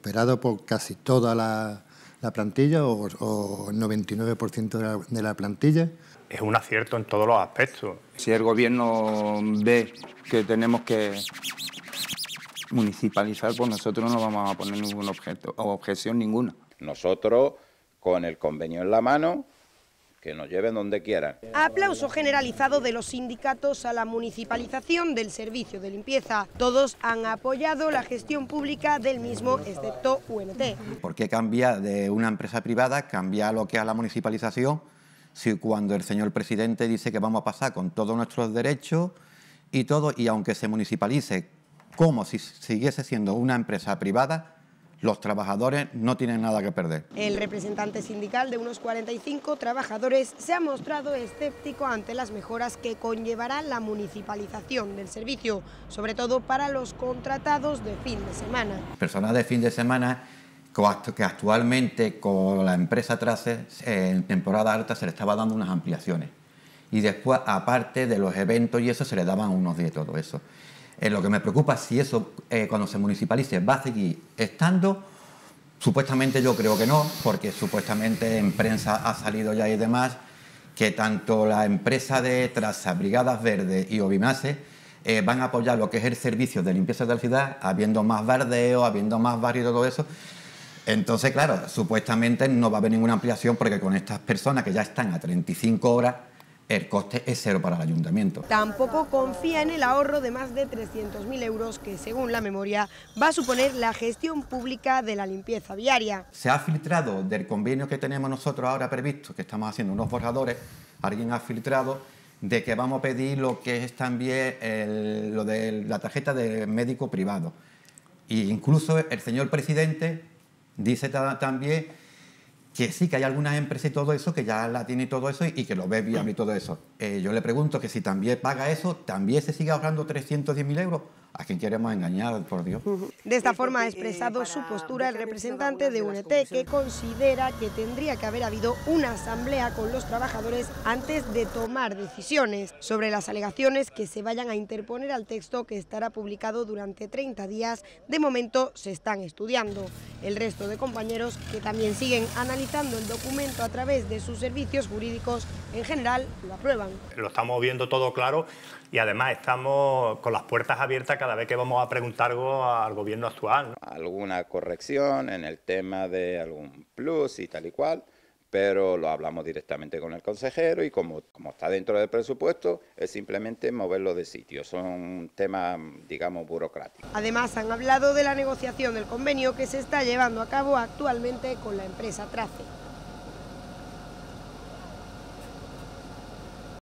esperado por casi toda la, plantilla o, el 99% de la, plantilla. Es un acierto en todos los aspectos. Si el gobierno ve que tenemos que municipalizar, pues nosotros no vamos a poner ningún objeto, o objeción ninguna. Nosotros, con el convenio en la mano, que nos lleven donde quieran. Aplauso generalizado de los sindicatos a la municipalización del servicio de limpieza. Todos han apoyado la gestión pública del mismo, excepto UNT. ¿Por qué cambia de una empresa privada, cambia lo que es la municipalización, si cuando el señor presidente dice que vamos a pasar con todos nuestros derechos y todo, y aunque se municipalice como si siguiese siendo una empresa privada, los trabajadores no tienen nada que perder. El representante sindical de unos 45 trabajadores se ha mostrado escéptico ante las mejoras que conllevará la municipalización del servicio, sobre todo para los contratados de fin de semana. Personas de fin de semana que actualmente con la empresa Trace en temporada alta se le estaba dando unas ampliaciones y después aparte de los eventos y eso se le daban unos días todo eso. En lo que me preocupa si eso, eh, cuando se municipalice, va a seguir estando. Supuestamente yo creo que no, porque supuestamente en prensa ha salido ya y demás que tanto la empresa de Traza, Brigadas Verdes y Obimase eh, van a apoyar lo que es el servicio de limpieza de la ciudad, habiendo más bardeo, habiendo más barrio y todo eso. Entonces, claro, supuestamente no va a haber ninguna ampliación porque con estas personas que ya están a 35 horas, el coste es cero para el ayuntamiento. Tampoco confía en el ahorro de más de 300.000 euros que, según la memoria, va a suponer la gestión pública de la limpieza viaria. Se ha filtrado del convenio que tenemos nosotros ahora previsto, que estamos haciendo unos borradores, alguien ha filtrado de que vamos a pedir lo que es también lo de la tarjeta de médico privado. E incluso el señor presidente dice también que sí, que hay algunas empresas y todo eso que ya la tiene y todo eso y, que lo ve bien y todo eso. Eh, yo le pregunto que si también paga eso, también se sigue ahorrando 310.000 euros. ¿A quién queremos engañar, por Dios? De esta forma ha expresado su postura el representante de UNT, que considera que tendría que haber habido una asamblea con los trabajadores antes de tomar decisiones sobre las alegaciones que se vayan a interponer al texto que estará publicado durante 30 días. De momento se están estudiando. El resto de compañeros que también siguen analizando el documento a través de sus servicios jurídicos, en general lo aprueban. Lo estamos viendo todo claro y además estamos con las puertas abiertas cada vez que vamos a preguntar algo al gobierno actual. Alguna corrección en el tema de algún plus y tal y cual, pero lo hablamos directamente con el consejero y como, como está dentro del presupuesto, es simplemente moverlo de sitio. Son temas, digamos, burocráticos. Además, han hablado de la negociación del convenio que se está llevando a cabo actualmente con la empresa Trace.